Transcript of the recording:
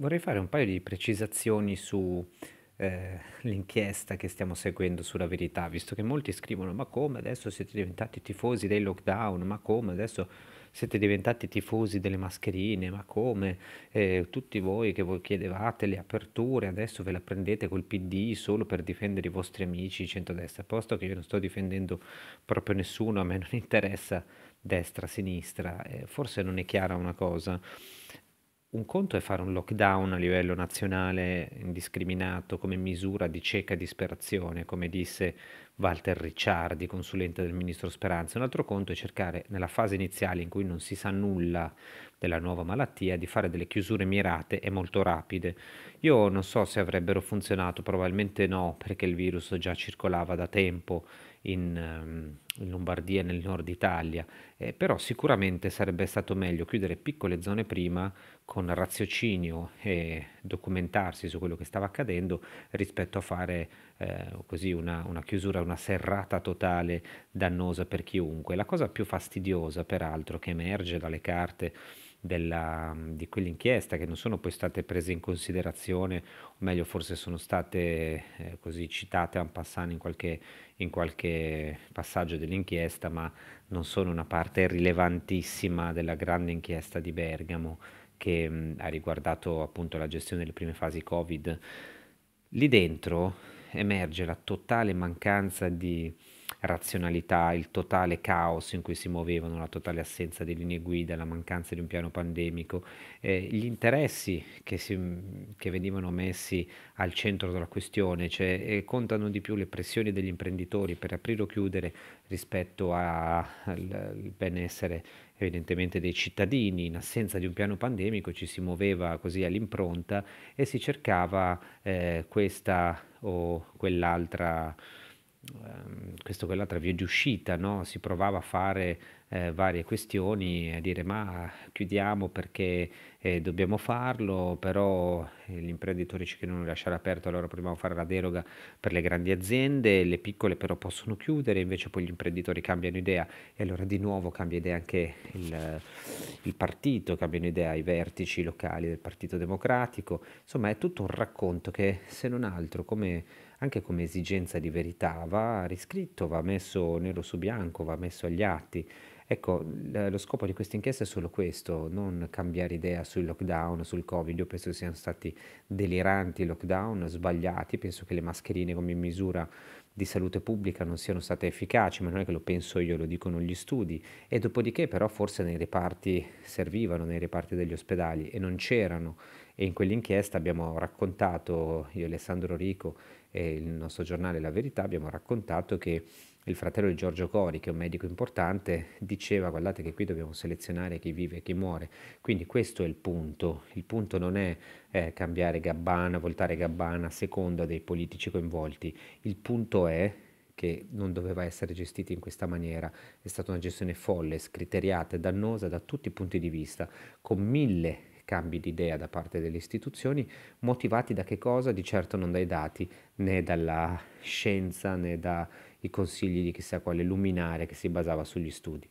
Vorrei fare un paio di precisazioni sull'inchiesta eh, che stiamo seguendo sulla verità, visto che molti scrivono ma come adesso siete diventati tifosi dei lockdown, ma come adesso siete diventati tifosi delle mascherine, ma come eh, tutti voi che voi chiedevate le aperture adesso ve la prendete col PD solo per difendere i vostri amici centrodestra, posto che io non sto difendendo proprio nessuno, a me non interessa destra, sinistra, eh, forse non è chiara una cosa un conto è fare un lockdown a livello nazionale indiscriminato come misura di cieca disperazione, come disse Walter Ricciardi, consulente del ministro Speranza. Un altro conto è cercare nella fase iniziale in cui non si sa nulla della nuova malattia di fare delle chiusure mirate e molto rapide. Io non so se avrebbero funzionato, probabilmente no, perché il virus già circolava da tempo in, ehm, in Lombardia e nel nord Italia, eh, però sicuramente sarebbe stato meglio chiudere piccole zone prima con raziocinio e documentarsi su quello che stava accadendo rispetto a fare eh, così una, una chiusura, una serrata totale dannosa per chiunque. La cosa più fastidiosa, peraltro, che emerge dalle carte della, di quell'inchiesta che non sono poi state prese in considerazione, o meglio forse sono state eh, così citate a passare in qualche, in qualche passaggio dell'inchiesta, ma non sono una parte rilevantissima della grande inchiesta di Bergamo che mh, mm, ha riguardato appunto la gestione delle prime fasi Covid. Lì dentro emerge la totale mancanza di razionalità, il totale caos in cui si muovevano, la totale assenza di linee guida, la mancanza di un piano pandemico, eh, gli interessi che, si, che, venivano messi al centro della questione, cioè eh, contano di più le pressioni degli imprenditori per aprire o chiudere rispetto a, al, al benessere evidentemente dei cittadini, in assenza di un piano pandemico ci si muoveva così all'impronta e si cercava eh, questa o quell'altra Ehm, questo quell'altra via di uscita, no? si provava a fare eh, varie questioni, a dire ma chiudiamo perché eh, dobbiamo farlo, però eh, gli imprenditori ci chiedono di lasciare aperto, allora proviamo a fare la deroga per le grandi aziende, le piccole però possono chiudere, invece poi gli imprenditori cambiano idea e allora di nuovo cambia idea anche il, il partito, cambiano idea i vertici locali del Partito Democratico, insomma è tutto un racconto che se non altro come anche come esigenza di verità, va riscritto, va messo nero su bianco, va messo agli atti. Ecco, lo scopo di questa inchiesta è solo questo, non cambiare idea sul lockdown, sul Covid. Io penso che siano stati deliranti i lockdown, sbagliati, penso che le mascherine come misura di salute pubblica non siano state efficaci, ma non è che lo penso io, lo dicono gli studi. E dopodiché però forse nei reparti servivano, nei reparti degli ospedali e non c'erano e in quell'inchiesta abbiamo raccontato, io e Alessandro Rico e il nostro giornale La Verità, abbiamo raccontato che il fratello di Giorgio Cori, che è un medico importante, diceva guardate che qui dobbiamo selezionare chi vive e chi muore. Quindi questo è il punto. Il punto non è eh, cambiare gabbana, voltare gabbana a seconda dei politici coinvolti. Il punto è che non doveva essere gestito in questa maniera. È stata una gestione folle, scriteriata e dannosa da tutti i punti di vista, con mille cambi di idea da parte delle istituzioni, motivati da che cosa? Di certo non dai dati, né dalla scienza, né dai consigli di chissà quale luminare che si basava sugli studi.